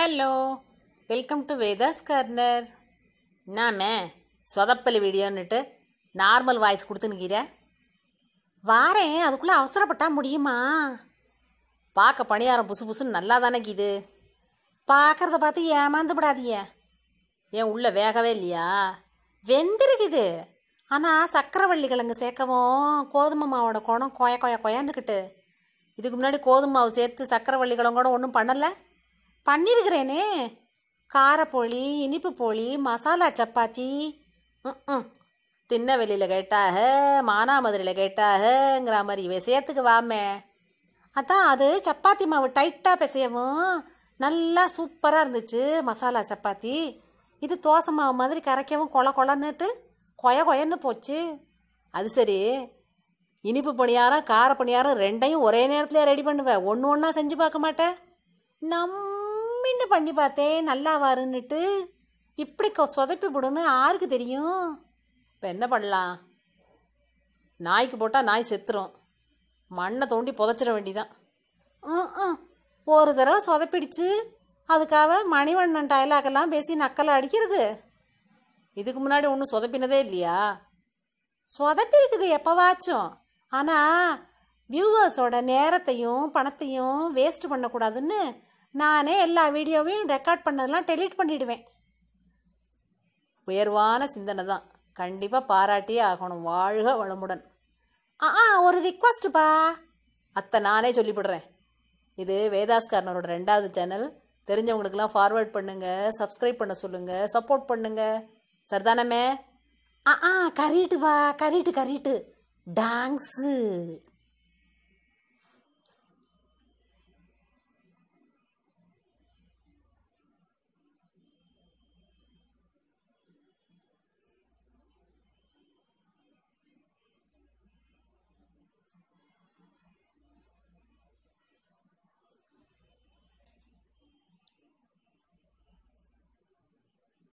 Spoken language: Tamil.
hello welcome to Vedhas corner என்னமே சொதப்பல் வீடியோன்னுட்டு நார்மல் வாய்ஸ் கொடுத்துனுக்கிற வாரேன் அதுக்குள்ளே அவசரப்பட்டா முடியுமா பார்க்க பணியாரம் புசு புசுன்னு நல்லா தானே கீது பார்க்குறத பார்த்து ஏமாந்து விடாதீங்க ஏன் உள்ளே வேகவே இல்லையா வெந்திருக்குது ஆனால் சக்கரவள்ளி கிழங்கு சேர்க்கவும் கோதுமை மாவோட குணம் கொய கொய கொயான்னுக்கிட்டு இதுக்கு முன்னாடி கோதுமை மாவு சேர்த்து சக்கரவள்ளி கிழங்கோட ஒன்றும் பண்ணலை பண்ணிருக்கிறேனே காரப்போளி இனிப்பு போளி மசாலா சப்பாத்தி ம் வெளியில் கேட்டாக மானாமதுரையில் கேட்டாகங்கிற மாதிரி விஷயத்துக்கு வாமே அதான் அது சப்பாத்தி மாவு டைட்டாக பிசையவும் நல்லா சூப்பராக இருந்துச்சு மசாலா சப்பாத்தி இது தோசை மாவு மாதிரி கரைக்கவும் கொல கொலன்னுட்டு கொய கொயன்னு போச்சு அது சரி இனிப்பு பணியாரம் கார பணியாரம் ரெண்டையும் ஒரே நேரத்திலே ரெடி பண்ணுவேன் ஒன்று ஒன்றா செஞ்சு பார்க்க மாட்டேன் நம்ம நின்று பண்ணி பார்த்தேன் நல்லா வருன்னுட்டு இப்படி சொதப்பி விடுன்னு யாருக்கு தெரியும் இப்போ என்ன பண்ணலாம் நாய்க்கு போட்டால் நாய் செத்துரும் மண்ணை தோண்டி புதைச்சிட வேண்டிதான் ம் ஒரு தடவை சொதப்பிடிச்சு அதுக்காக மணிவண்ணன் டயலாக்கெல்லாம் பேசி நக்கலை அடிக்கிறது இதுக்கு முன்னாடி ஒன்றும் சொதப்பினதே இல்லையா சொதப்பி இருக்குது எப்போவாச்சும் ஆனால் வியூவர்ஸோட நேரத்தையும் பணத்தையும் வேஸ்ட் பண்ணக்கூடாதுன்னு நானே எல்லா வீடியோவையும் ரெக்கார்ட் பண்ணதெல்லாம் டெலீட் பண்ணிவிடுவேன் உயர்வான சிந்தனை தான் கண்டிப்பாக பாராட்டியே ஆகணும் வாழ்க வளமுடன் ஆ ஆ ஒரு ரிக்வஸ்ட்டுப்பா அத்தை நானே சொல்லிவிடுறேன் இது வேதாஸ்காரனரோட ரெண்டாவது சேனல் தெரிஞ்சவங்களுக்கெல்லாம் ஃபார்வேர்ட் பண்ணுங்கள் சப்ஸ்கிரைப் பண்ண சொல்லுங்கள் சப்போர்ட் பண்ணுங்கள் சரிதானமே ஆ ஆ வா கரீட்டு கரீட்டு டாங்ஸு